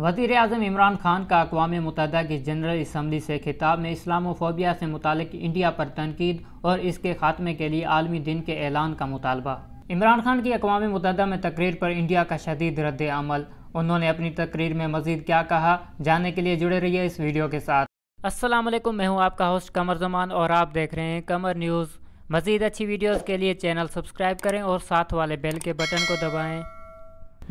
वजीर अजम इमरान खान का अकवा मुतहदा की जनरल इसम्बली से खिताब में इस्लामोफोबिया से मुतल इंडिया पर तनकीद और इसके खात्मे के लिए आलमी दिन के ऐलान का मुतालबा इमरान खान की अकवा मुतहदा में तकरीर पर इंडिया का शदीद रद्द अमल उन्होंने अपनी तकरीर में मजीद क्या कहा जानने के लिए जुड़े रहिए इस वीडियो के साथ असलम मैं हूँ आपका होस्ट कमर जमान और आप देख रहे हैं कमर न्यूज़ मज़ीद अच्छी वीडियोज़ के लिए चैनल सब्सक्राइब करें और साथ वाले बेल के बटन को दबाएँ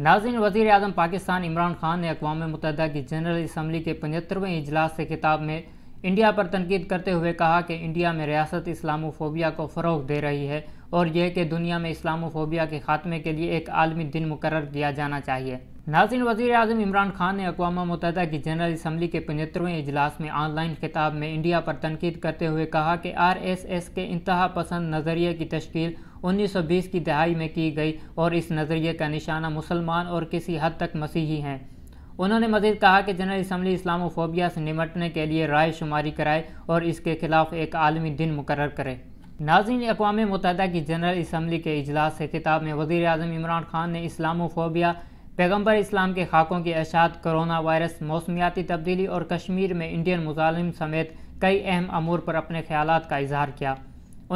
नाजिन वजी अजम पाकिस्तान इमरान खान ने अकवा मुतहदा की जनरल इसम्बली के पचहत्तरवें इजलास से खिताब में इंडिया पर तनकीद करते हुए कहा कि इंडिया में रियासत इस्लामोफोबिया को फ़रोग दे रही है और यह कि दुनिया में इस्लामोफोबिया के खात्मे के लिए एक आलमी दिन मुकर किया जाना चाहिए नाजिन वजी अजम इमरान खान ने अकवा मतहदा की जनरल इसम्बली के पचहत्तरवें इजलास में ऑनलाइन खिताब में इंडिया पर तनकीद करते हुए कहा कि आर एस एस के इंतहा पसंद नज़रिए की सौ 1920 की दहाई में की गई और इस नज़रिए का निशाना मुसलमान और किसी हद तक मसीही हैं उन्होंने मजीद कहा कि जनरल इसम्बली इस्लामोफोबिया से निमटने के लिए राय शुमारी कराए और इसके खिलाफ एक आलमी दिन मुकर करे नाजिन अकवा मतहदा की जनरल इसम्बली के अजलास से खिताब में वजी अजम इमरान खान ने इस्लामोफोबिया पैगम्बर इस्लाम के खाकों की अशात कोरोना वायरस मौसमियाती तब्दीली और कश्मीर में इंडियन मुजालिम समेत कई अहम अमूर पर अपने ख्याल का इजहार किया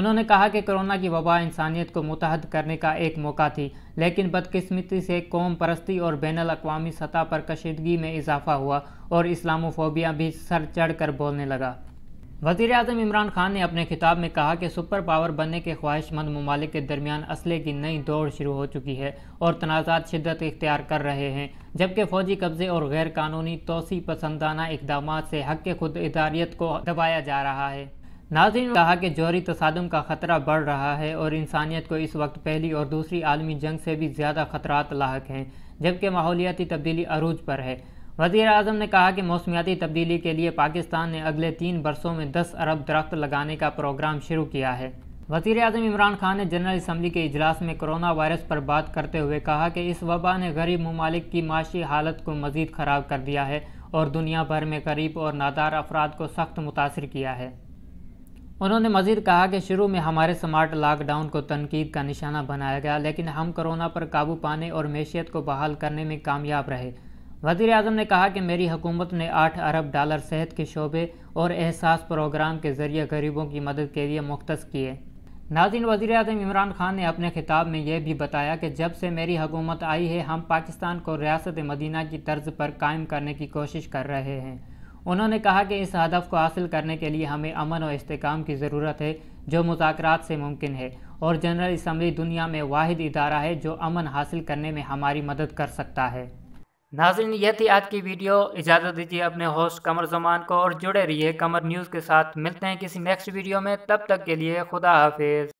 उन्होंने कहा कि कोरोना की वबा इंसानियत को मुतहद करने का एक मौका थी लेकिन बदकस्मती से कौम परस्ती और बैन अवी सतह पर कशीदगी में इजाफा हुआ और इस्लामोफोबिया भी सर चढ़ कर बोलने लगा वजीर अजम इमरान खान ने अपने खिताब में कहा कि सुपर पावर बनने के ख्वाहिशमंद ममालिक के दरमियान असले की नई दौड़ शुरू हो चुकी है और तनाज़ात शिदत इख्तियार कर रहे हैं जबकि फ़ौजी कब्ज़े और गैर कानूनी तोसी पसंदाना इकदाम से हक के खुद इदारियत को दबाया जा रहा है नाजिन ने कहा कि जौहरी तसादम का ख़तरा बढ़ रहा है और इंसानियत को इस वक्त पहली और दूसरी आलमी जंग से भी ज़्यादा ख़तरात लाक हैं जबकि माहौलियाती तब्दीली अरूज पर है वजीर अजम ने कहा कि मौसमियाती तब्दीली के लिए पाकिस्तान ने अगले तीन बरसों में दस अरब दरख्त लगाने का प्रोग्राम शुरू किया है वजीर अजम इमरान खान ने जनरल इसम्बली के अजलास में कोरोना वायरस पर बात करते हुए कहा कि इस वबा ने गरीब ममालिक की माशी हालत को मज़ीद ख़राब कर दिया है और दुनिया भर में गरीब और नादार अफराद को सख्त मुतासर किया है उन्होंने मजीद कहा कि शुरू में हमारे स्मार्ट लॉकडाउन को तनकीद का निशाना बनाया गया लेकिन हम कोरोना पर काबू पाने और मैशियत को बहाल करने में कामयाब रहे वजीर अजम ने कहा कि मेरी हुकूमत ने आठ अरब डॉलर सेहत के शोबे और एहसास प्रोग्राम के जरिए गरीबों की मदद के लिए मुख्त किए नाजिन वजी अजम इमरान खान ने अपने खिताब में यह भी बताया कि जब से मेरी हुकूमत आई है हम पाकिस्तान को रियासत मदीना की तर्ज पर कायम करने की कोशिश कर रहे हैं उन्होंने कहा कि इस हदफ को हासिल करने के लिए हमें अमन और इसकाम की ज़रूरत है जो मुजाकर से मुमकिन है और जनरल इसम्बली दुनिया में वाद इदारा है जो अमन हासिल करने में हमारी मदद कर सकता है नाजरन यह थी आज की वीडियो इजाज़त दीजिए अपने होस्ट कमर जमान को और जुड़े रहिए कमर न्यूज़ के साथ मिलते हैं किसी नेक्स्ट वीडियो में तब तक के लिए खुदा हाफिज़